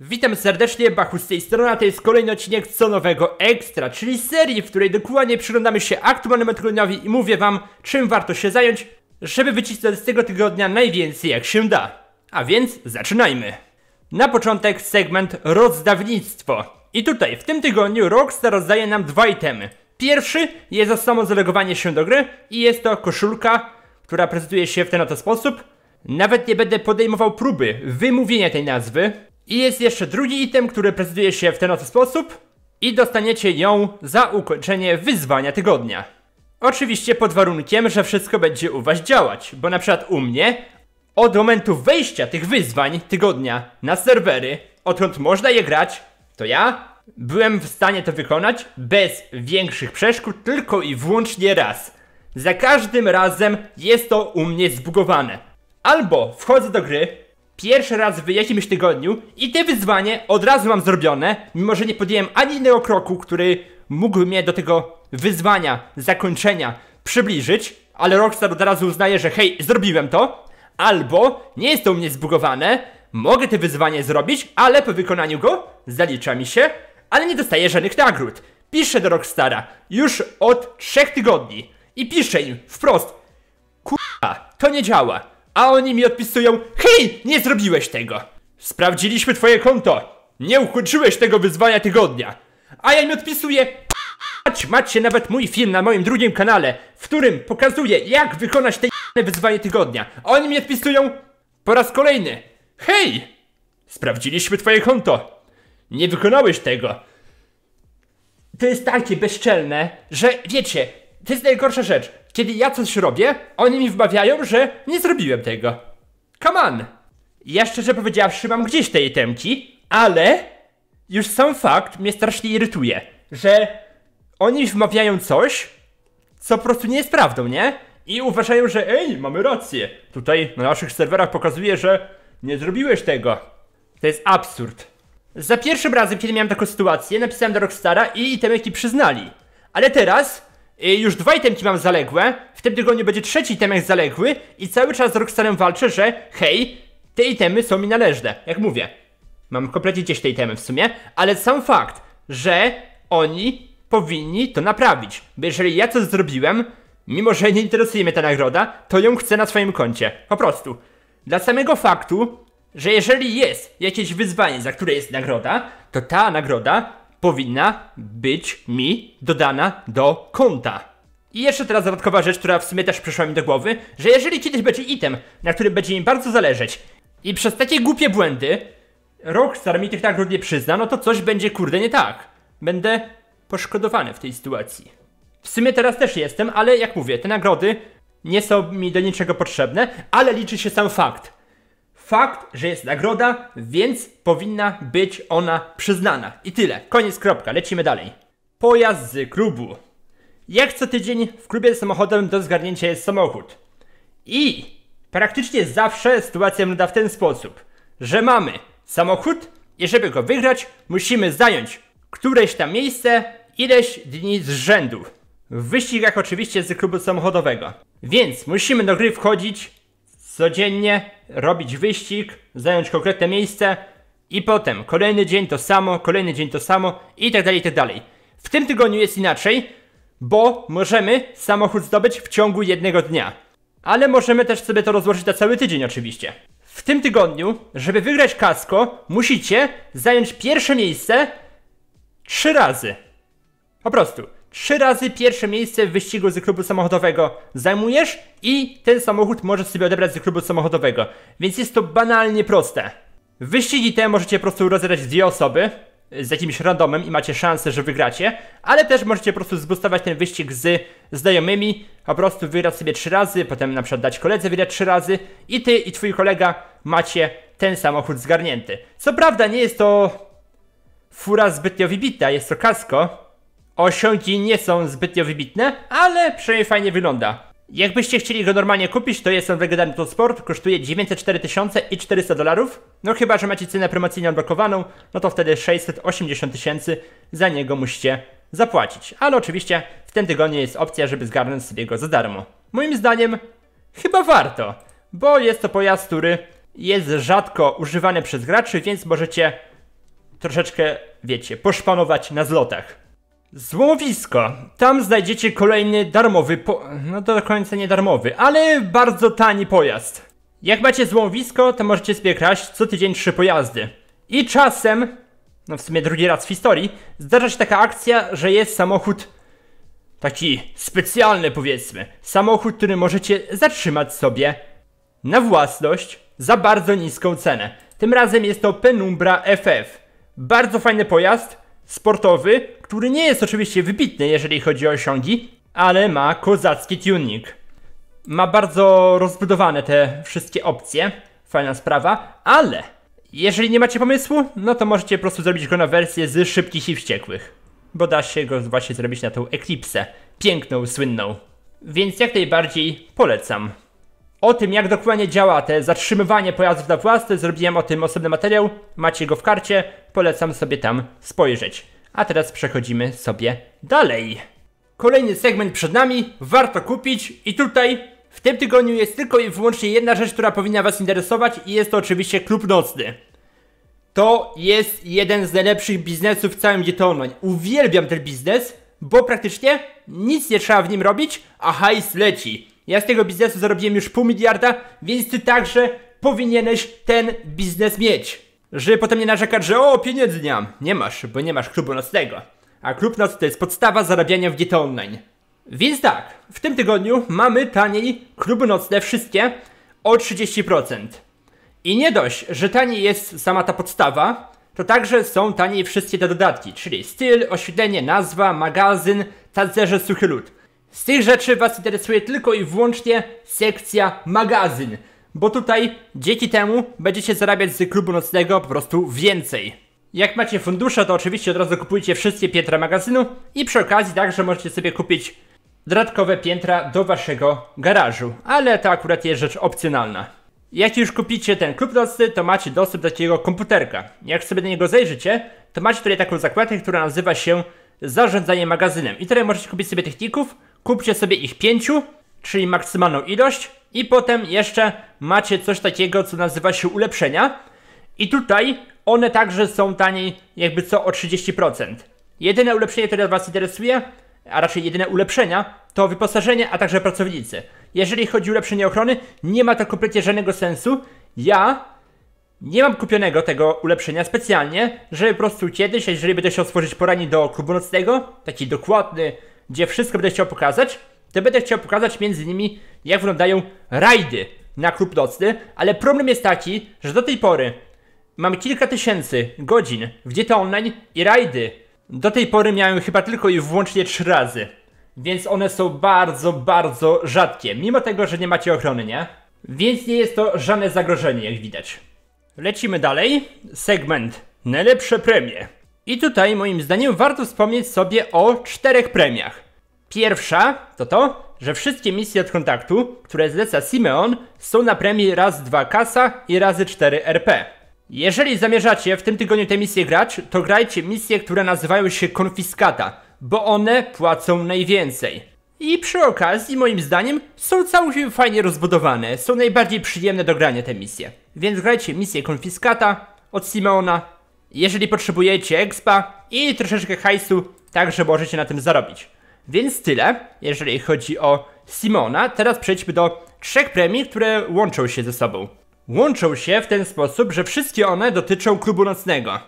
Witam serdecznie, Bachu z tej strony, a to jest kolejny odcinek co nowego Ekstra, czyli serii, w której dokładnie przyglądamy się aktualnemu tygodniowi i mówię wam, czym warto się zająć, żeby wycisnąć z tego tygodnia najwięcej jak się da. A więc zaczynajmy. Na początek segment rozdawnictwo. I tutaj, w tym tygodniu Rockstar rozdaje nam dwa itemy. Pierwszy jest o samo zalegowanie się do gry i jest to koszulka, która prezentuje się w ten oto sposób. Nawet nie będę podejmował próby wymówienia tej nazwy, i jest jeszcze drugi item, który prezentuje się w ten oto sposób i dostaniecie ją za ukończenie wyzwania tygodnia. Oczywiście pod warunkiem, że wszystko będzie u Was działać, bo na przykład u mnie od momentu wejścia tych wyzwań tygodnia na serwery, odkąd można je grać, to ja byłem w stanie to wykonać bez większych przeszkód, tylko i wyłącznie raz. Za każdym razem jest to u mnie zbugowane. Albo wchodzę do gry, Pierwszy raz w jakimś tygodniu i te wyzwanie od razu mam zrobione, mimo że nie podjąłem ani innego kroku, który mógłby mnie do tego wyzwania, zakończenia przybliżyć, ale Rockstar od razu uznaje, że hej, zrobiłem to, albo nie jest to u mnie zbugowane, mogę te wyzwanie zrobić, ale po wykonaniu go zalicza mi się, ale nie dostaję żadnych nagród. Piszę do Rockstara już od trzech tygodni i piszę im wprost, kurwa, to nie działa a oni mi odpisują: Hej, nie zrobiłeś tego! Sprawdziliśmy twoje konto! Nie ukończyłeś tego wyzwania tygodnia! A ja mi odpisuję: Macie nawet mój film na moim drugim kanale, w którym pokazuję, jak wykonać te wyzwanie tygodnia. A oni mi odpisują: Po raz kolejny: Hej! Sprawdziliśmy twoje konto! Nie wykonałeś tego! To jest takie bezczelne, że wiecie, to jest najgorsza rzecz. Kiedy ja coś robię, oni mi wmawiają, że nie zrobiłem tego. Come on! Ja szczerze powiedziawszy mam gdzieś te itemki, ale już sam fakt mnie strasznie irytuje, że oni wmawiają coś, co po prostu nie jest prawdą, nie? I uważają, że ej, mamy rację. Tutaj na naszych serwerach pokazuje, że nie zrobiłeś tego. To jest absurd. Za pierwszym razem, kiedy miałem taką sytuację, napisałem do Rockstara i itemki przyznali. Ale teraz Y, już dwa itemki mam zaległe, w tym tygodniu będzie trzeci jak zaległy i cały czas z Rockstarem walczę, że hej, te itemy są mi należne. Jak mówię, mam kompletnie gdzieś te itemy w sumie, ale sam fakt, że oni powinni to naprawić. Bo jeżeli ja coś zrobiłem, mimo że nie interesuje mnie ta nagroda, to ją chcę na swoim koncie. Po prostu. Dla samego faktu, że jeżeli jest jakieś wyzwanie, za które jest nagroda, to ta nagroda powinna być mi dodana do konta. I jeszcze teraz dodatkowa rzecz, która w sumie też przyszła mi do głowy, że jeżeli kiedyś będzie item, na którym będzie mi bardzo zależeć i przez takie głupie błędy Rockstar mi tych nagród nie przyzna, no to coś będzie kurde nie tak. Będę poszkodowany w tej sytuacji. W sumie teraz też jestem, ale jak mówię, te nagrody nie są mi do niczego potrzebne, ale liczy się sam fakt, fakt, że jest nagroda, więc powinna być ona przyznana. I tyle. Koniec, kropka. Lecimy dalej. Pojazd z klubu. Jak co tydzień w klubie samochodowym do zgarnięcia jest samochód. I praktycznie zawsze sytuacja wygląda w ten sposób, że mamy samochód i żeby go wygrać, musimy zająć któreś tam miejsce ileś dni z rzędu. W wyścigach oczywiście z klubu samochodowego. Więc musimy do gry wchodzić codziennie robić wyścig, zająć konkretne miejsce i potem kolejny dzień to samo, kolejny dzień to samo i tak dalej, i tak dalej. W tym tygodniu jest inaczej, bo możemy samochód zdobyć w ciągu jednego dnia. Ale możemy też sobie to rozłożyć na cały tydzień oczywiście. W tym tygodniu, żeby wygrać kasko, musicie zająć pierwsze miejsce trzy razy. Po prostu trzy razy pierwsze miejsce w wyścigu z klubu samochodowego zajmujesz i ten samochód możesz sobie odebrać z klubu samochodowego. Więc jest to banalnie proste. Wyścigi te możecie po prostu rozegrać dwie osoby y, z jakimś randomem i macie szansę, że wygracie, ale też możecie po prostu zbustować ten wyścig z znajomymi, po prostu wygrać sobie trzy razy, potem na przykład dać koledze wygrać trzy razy i ty i twój kolega macie ten samochód zgarnięty. Co prawda nie jest to fura zbytnio wybita, jest to kasko, Osiągi nie są zbytnio wybitne, ale przynajmniej fajnie wygląda. Jakbyście chcieli go normalnie kupić, to jest on wygadany to sport, kosztuje 904 400 dolarów. No chyba, że macie cenę promocyjną blokowaną, no to wtedy 680 tysięcy za niego musicie zapłacić. Ale oczywiście w tym tygodniu jest opcja, żeby zgarnąć sobie go za darmo. Moim zdaniem chyba warto, bo jest to pojazd, który jest rzadko używany przez graczy, więc możecie troszeczkę, wiecie, poszpanować na zlotach. Złomowisko. Tam znajdziecie kolejny darmowy, po... no do końca nie darmowy, ale bardzo tani pojazd. Jak macie złomowisko, to możecie sobie kraść co tydzień trzy pojazdy. I czasem, no w sumie drugi raz w historii, zdarza się taka akcja, że jest samochód taki specjalny powiedzmy. Samochód, który możecie zatrzymać sobie na własność za bardzo niską cenę. Tym razem jest to Penumbra FF. Bardzo fajny pojazd, sportowy, który nie jest oczywiście wybitny, jeżeli chodzi o osiągi, ale ma kozacki tuning. Ma bardzo rozbudowane te wszystkie opcje, fajna sprawa, ale jeżeli nie macie pomysłu, no to możecie po prostu zrobić go na wersję z szybkich i wściekłych, bo da się go właśnie zrobić na tą Eklipsę, piękną, słynną. Więc jak najbardziej polecam. O tym, jak dokładnie działa te zatrzymywanie pojazdów na własne, zrobiłem o tym osobny materiał, macie go w karcie, polecam sobie tam spojrzeć. A teraz przechodzimy sobie dalej. Kolejny segment przed nami, warto kupić i tutaj w tym tygodniu jest tylko i wyłącznie jedna rzecz, która powinna Was interesować i jest to oczywiście klub nocny. To jest jeden z najlepszych biznesów w całym Get Online. Uwielbiam ten biznes, bo praktycznie nic nie trzeba w nim robić, a hajs leci. Ja z tego biznesu zarobiłem już pół miliarda, więc ty także powinieneś ten biznes mieć. Żeby potem nie narzekać, że o, pieniędzy nie mam. Nie masz, bo nie masz klubu nocnego. A klub nocny to jest podstawa zarabiania w GTA Online. Więc tak, w tym tygodniu mamy taniej kluby nocne wszystkie o 30%. I nie dość, że taniej jest sama ta podstawa, to także są taniej wszystkie te dodatki, czyli styl, oświetlenie, nazwa, magazyn, tancerze, suchy lód. Z tych rzeczy Was interesuje tylko i wyłącznie sekcja magazyn, bo tutaj dzięki temu będziecie zarabiać z klubu nocnego po prostu więcej. Jak macie fundusze, to oczywiście od razu kupujcie wszystkie piętra magazynu i przy okazji także możecie sobie kupić dodatkowe piętra do Waszego garażu, ale to akurat jest rzecz opcjonalna. Jak już kupicie ten klub nocny, to macie dostęp do takiego komputerka. Jak sobie do niego zajrzycie, to macie tutaj taką zakładkę, która nazywa się zarządzanie magazynem i tutaj możecie kupić sobie techników, Kupcie sobie ich pięciu, czyli maksymalną ilość i potem jeszcze macie coś takiego, co nazywa się ulepszenia. I tutaj one także są taniej jakby co o 30%. Jedyne ulepszenie, które Was interesuje, a raczej jedyne ulepszenia, to wyposażenie, a także pracownicy. Jeżeli chodzi o ulepszenie ochrony, nie ma to kompletnie żadnego sensu. Ja nie mam kupionego tego ulepszenia specjalnie, żeby po prostu kiedyś, jeżeli będę się otworzyć poranie do klubu nocnego, taki dokładny, gdzie wszystko będę chciał pokazać, to będę chciał pokazać między innymi, jak wyglądają rajdy na klub nocny, ale problem jest taki, że do tej pory mam kilka tysięcy godzin w dieta online i rajdy. Do tej pory miałem chyba tylko i wyłącznie trzy razy, więc one są bardzo, bardzo rzadkie, mimo tego, że nie macie ochrony, nie? Więc nie jest to żadne zagrożenie, jak widać. Lecimy dalej. Segment najlepsze premie. I tutaj moim zdaniem warto wspomnieć sobie o czterech premiach. Pierwsza to to, że wszystkie misje od kontaktu, które zleca Simeon, są na premii raz 2 kasa i razy 4 RP. Jeżeli zamierzacie w tym tygodniu te misje grać, to grajcie misje, które nazywają się konfiskata, bo one płacą najwięcej. I przy okazji, moim zdaniem, są całkiem fajnie rozbudowane, są najbardziej przyjemne do grania te misje. Więc grajcie misję konfiskata od Simeona jeżeli potrzebujecie expa i troszeczkę hajsu, także możecie na tym zarobić. Więc tyle, jeżeli chodzi o Simona. Teraz przejdźmy do trzech premii, które łączą się ze sobą. Łączą się w ten sposób, że wszystkie one dotyczą klubu nocnego.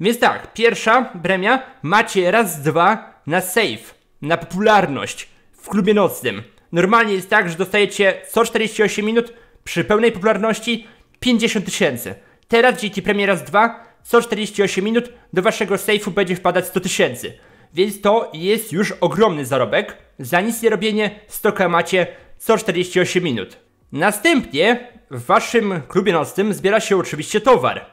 Więc tak, pierwsza premia macie raz, dwa na save, na popularność w klubie nocnym. Normalnie jest tak, że dostajecie co 48 minut przy pełnej popularności 50 tysięcy. Teraz dzięki premii raz, dwa 148 minut do waszego sejfu będzie wpadać 100 tysięcy. Więc to jest już ogromny zarobek. Za nic nie robienie 100 macie co 48 minut. Następnie w waszym klubie nocnym zbiera się oczywiście towar.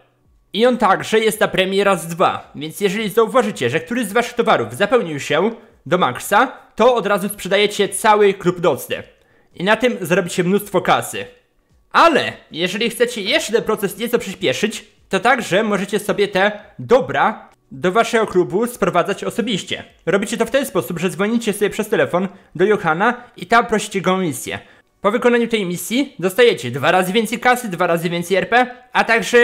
I on także jest na premii raz dwa, więc jeżeli zauważycie, że któryś z waszych towarów zapełnił się do maksa, to od razu sprzedajecie cały klub nocny. I na tym zrobicie mnóstwo kasy. Ale jeżeli chcecie jeszcze ten proces nieco przyspieszyć, to także możecie sobie te dobra do waszego klubu sprowadzać osobiście. Robicie to w ten sposób, że dzwonicie sobie przez telefon do Johana i tam prosicie go o misję. Po wykonaniu tej misji dostajecie dwa razy więcej kasy, dwa razy więcej RP, a także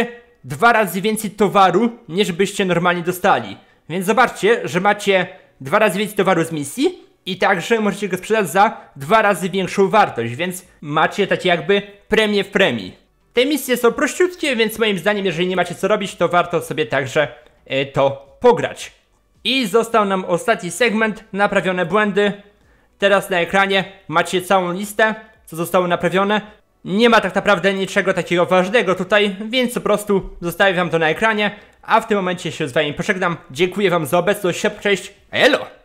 dwa razy więcej towaru niż byście normalnie dostali. Więc zobaczcie, że macie dwa razy więcej towaru z misji i także możecie go sprzedać za dwa razy większą wartość, więc macie takie jakby premię w premii. Te misje są prościutkie, więc moim zdaniem, jeżeli nie macie co robić, to warto sobie także y, to pograć. I został nam ostatni segment, naprawione błędy. Teraz na ekranie macie całą listę, co zostało naprawione. Nie ma tak naprawdę niczego takiego ważnego tutaj, więc po prostu zostawiam to na ekranie, a w tym momencie się z wami pożegnam. Dziękuję wam za obecność, cześć, elo!